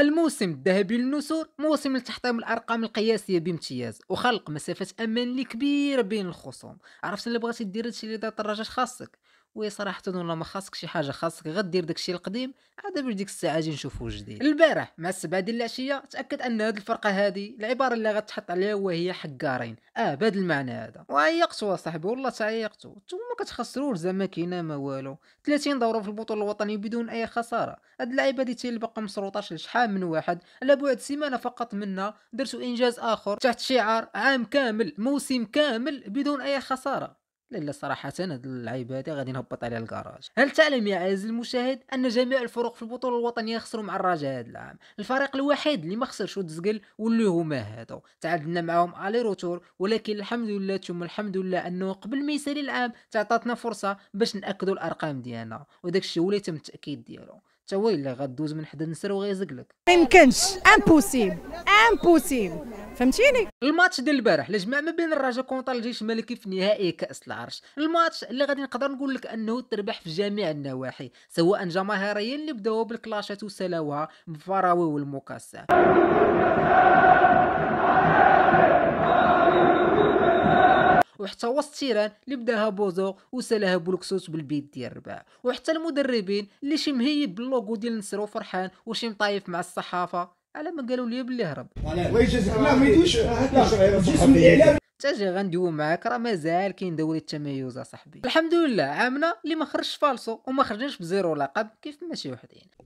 الموسم الذهبي للنسور موسم لتحطيم الارقام القياسيه بامتياز وخلق مسافه امان كبيره بين الخصوم عرفت اللي بغيتي دير هادشي اللي دار الرجاء خاصك وصراحه والله ما خاصك شي حاجه خاصك غير دير داكشي القديم عاد باش ديك الساعه اجي نشوفو الجديد البارح مع السبعه ديال العشيه تاكد ان هاد الفرقه هادي العباره اللي غتحط عليها وهي حقارين اه بهذا المعنى هذا وعيقتو صاحبي والله تعيقتو نتوما كتخسرو زعما كاينه ما والو 30 دوره في البطوله الوطنيه بدون اي خساره هاد اللعيبه دي تيلبقوا مسروطاش لشحال من واحد على بعد سيمانه فقط منا درتو انجاز اخر تحت شعار عام كامل موسم كامل بدون اي خساره لا لا صراحة هاد اللعيبة هادي غادي نهبط عليها الكراج هل تعلم يا عزيزي المشاهد أن جميع الفرق في البطولة الوطنية خسروا مع الرجاء هاد العام الفريق الوحيد اللي ما خسرش وتزقل واللي هما هادو تعادلنا معاهم الي روتور ولكن الحمد لله ثم الحمد لله أنه قبل ما يسالي العام تعطاتنا فرصة باش نأكدوا الأرقام ديالنا وداك الشيء هو اللي تم التأكيد ديالو حتى هو الا غدوز من حدا النسر وغيزق لك ما يمكنش امبوسيبل امبوسيبل فهمتيني الماتش ديال البارح اللي جمع ما بين الرجاء كونتا الجيش الملكي في نهائي كاس العرش الماتش اللي غادي نقدر نقول لك انه تربح في جميع النواحي سواء جماهيريا اللي بداو بالكلاشات وسلاوها بفراوي والمكاسه وحتى وسط تيران اللي بداها بوزوغ وسالها بلوكسوس بالبيت ديال الرباع وحتى المدربين اللي شي مهيب باللوغو ديال نصر وفرحان وشي مطايف مع الصحافه على ما قالوا لي بلي هرب تاجي غنديو معاك راه مازال كاين دوري التميز اصاحبي الحمد لله عامنا اللي ما خرجش فالسو وما خرجناش بزيرو لقب كيف ماشي وحدين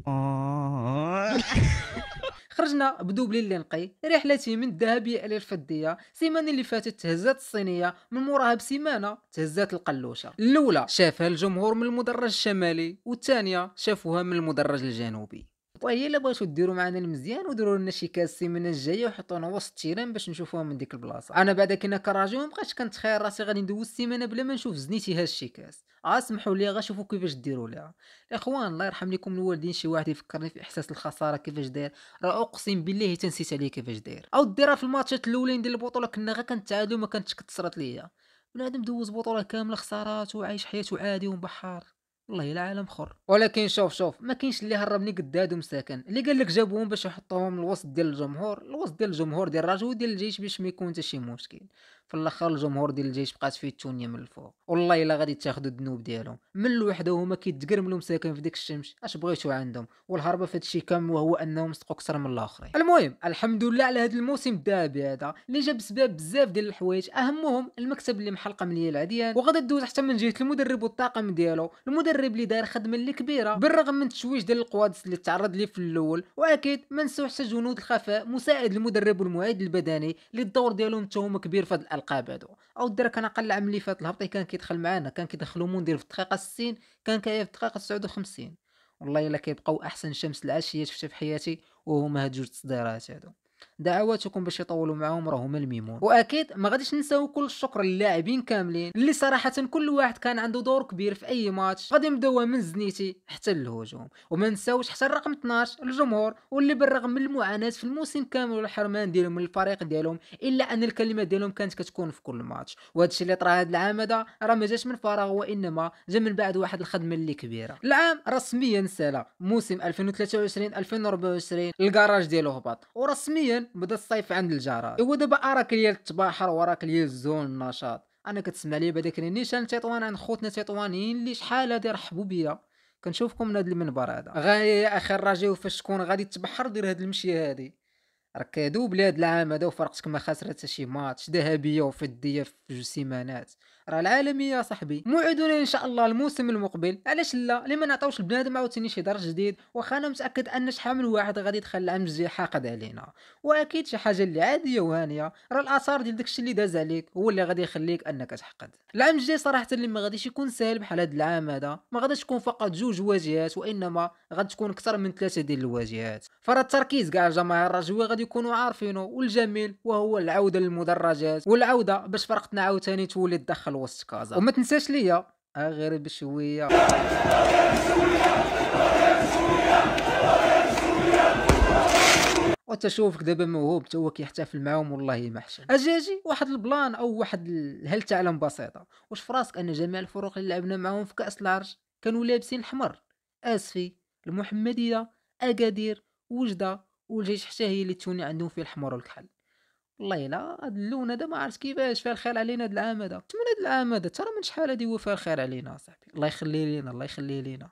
خرجنا بدوبلي اللي نقي رحلتي من الذهبيه الى الفضيه السيمانه اللي فاتت تهزات الصينيه من موراها بسيمانه تهزات القلوشه الاولى شافها الجمهور من المدرج الشمالي والثانيه شافوها من المدرج الجنوبي وهي الا بغيتو ديروا معنا المزيان وديروا لنا شي كاس السيمانه الجايه وحطونا وسط التيران باش نشوفوها من ديك البلاصه انا بعدا كنا كراجي ما كنتخيل راسي غادي ندوز السيمانه بلا ما نشوف زنيتي هاد الشي كاس اسمحوا آه، لي شوفوا كيفاش ديروا ليها الاخوان الله يرحم لكم الوالدين شي واحد يفكرني في احساس الخساره كيفاش داير راه اقسم بالله تنسيت عليه كيفاش داير او ديرها في الماتشات الاولين ديال البطوله كنا غير كنتعادلوا ما كانتش كتصرات ليا بنادم دوز بطوله كامله خسارات وعايش حياته عادي ومبحار والله الا عالم خر ولكن شوف شوف ما كاينش اللي هربني قد هادو مساكن اللي قال لك جابوهم باش يحطوهم الوسط ديال الجمهور الوسط ديال الجمهور ديال الرجل وديال الجيش باش ما يكون حتى شي مشكل في الاخر الجمهور ديال الجيش بقات فيه التونيه من الفوق والله الا غادي تاخذوا الذنوب ديالهم من الوحده وهما كيتقرملوا مساكن في ديك الشمس اش بغيتو عندهم والهربه في هادشي كامل وهو انهم صدقوا اكثر من الاخرين المهم الحمد لله على هذا الموسم الذهبي هذا اللي جا بسبب بزاف ديال الحوايج اهمهم المكتب اللي محلقه مليه العديان وغادي دوز حتى من جهه المدرب والطاقم ديالو المدرب اللي داير خدمه اللي كبيره بالرغم من التشويش ديال القوادس اللي تعرض ليه في الاول واكيد ما حتى جنود الخفاء مساعد المدرب والمعيد البدني اللي الدور ديالهم حتى كبير في هذا الالقاب هادو او الدرا كان اقل العام اللي فات الهبطي كان كيدخل معانا كان كيدخلو مونديال في الدقيقه 60 كان كاي في الدقيقه 59 والله الا كيبقاو احسن شمس العشيه شفتها في حياتي وهما هاد جوج تصديرات هادو دعواتكم باش يطولوا معاهم هما الميمون واكيد ما غاديش ننساو كل الشكر للاعبين كاملين اللي صراحه كل واحد كان عنده دور كبير في اي ماتش غادي نبداوها من زنيتي حتى للهجوم وما نساوش حتى الرقم 12 الجمهور واللي بالرغم من المعاناه في الموسم كامل والحرمان ديالهم من الفريق ديالهم الا ان الكلمه ديالهم كانت كتكون في كل ماتش وهذا الشيء اللي طرا هذا العام هذا راه ما جاش من فراغ وانما جا من بعد واحد الخدمه اللي كبيره العام رسميا سالا موسم 2023 2024 الكراج ديالو هبط ورسميا ديال بدا الصيف عند الجراد هو دابا اراك ليا التباحر وراك ليا الزون النشاط انا كتسمع لي بهذاك النيشان تطوان عند خوتنا تطوانيين اللي شحال هادي رحبوا بيا كنشوفكم من هذا المنبر هذا غايه يا اخي الراجي وفاش تكون غادي تبحر دير هاد المشيه هادي راك دوب بلاد العام هذا وفرقتك ما خاسره حتى شي ماتش ذهبيه وفديه في جوج سيمانات راه العالميه يا صاحبي موعدنا ان شاء الله الموسم المقبل علاش لا لما نعطيوش البنادم عاوتاني شي درس جديد واخا انا متاكد ان شحال من واحد غادي يدخل العام الجاي حاقد علينا واكيد شي حاجه اللي عاديه وهانيه راه الاثار ديال داكشي اللي داز عليك هو اللي غادي يخليك انك تحقد العام الجاي صراحه اللي ما غاديش يكون سهل بحال هذا العام هذا ما غاديش تكون فقط جوج واجهات وانما غادي تكون اكثر من ثلاثه ديال الواجهات فراه التركيز كاع الجماهير الرجويه غادي يكونوا عارفينه والجميل وهو العوده للمدرجات والعوده باش فرقتنا عاوتاني تولي تدخل وسط كازا وما تنساش ليا غير بشويه وتشوفك دابا موهوب هو كيحتفل معاهم والله ما حشم اجاجي واحد البلان او واحد هل تعلم بسيطه واش فراسك ان جميع الفرق اللي لعبنا معاهم في كاس العرش كانوا لابسين حمر اسفي المحمديه اكادير وجده والجيش حتى هي اللي توني عندهم فيه الحمر والكحل والله الا هذا اللون هذا ما عرفت كيفاش فيه الخير علينا هذا العام هذا تمن هذا العام هذا ترى من شحال هذه هو فيه الخير علينا صاحبي الله يخلي لينا الله يخلي لينا